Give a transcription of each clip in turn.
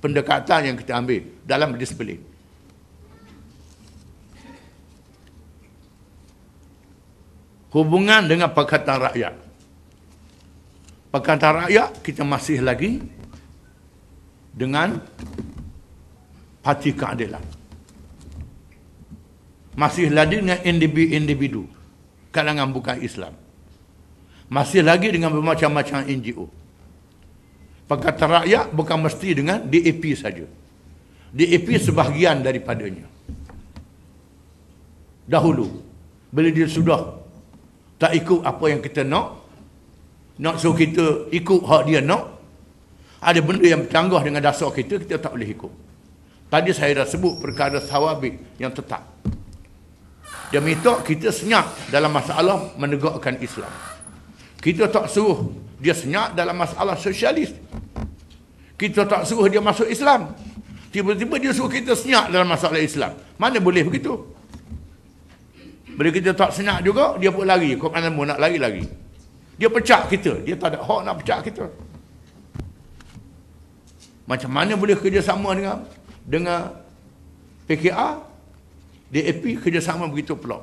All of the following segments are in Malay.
pendekatan yang kita ambil dalam disiplin. Hubungan dengan Pakatan Rakyat. Pakatan Rakyat kita masih lagi dengan parti keadilan. Masih lagi dengan individu-individu kalangan bukan Islam. Masih lagi dengan bermacam-macam NGO. Pengkata rakyat bukan mesti dengan DAP saja. DAP sebahagian daripadanya. Dahulu, bila dia sudah tak ikut apa yang kita nak, nak so kita ikut hak dia nak, ada benda yang bercanggah dengan dasar kita, kita tak boleh ikut. Tadi saya dah sebut perkara sawabik yang tetap. Dia minta kita senyap dalam masalah menegakkan Islam. Kita tak suruh dia senyap dalam masalah sosialis kita tak suruh dia masuk Islam. Tiba-tiba dia suruh kita senyap dalam masalah Islam. Mana boleh begitu? Bila kita tak senyap juga, dia pun lari. Kau mana pun nak lari-lari. Dia pecah kita. Dia tak ada hak nak pecah kita. Macam mana boleh kerjasama dengan dengan PKA, DAP kerjasama begitu pula.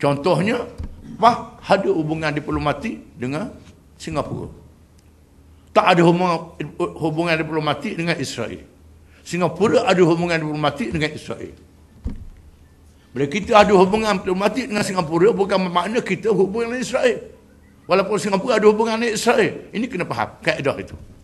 Contohnya, Wah, ada hubungan diplomatik dengan Singapura tak ada hubungan, hubungan diplomatik dengan Israel. Singapura ada hubungan diplomatik dengan Israel. Bila kita ada hubungan diplomatik dengan Singapura, bukan bermakna kita hubungan dengan Israel. Walaupun Singapura ada hubungan dengan Israel. Ini kena faham, kaedah itu.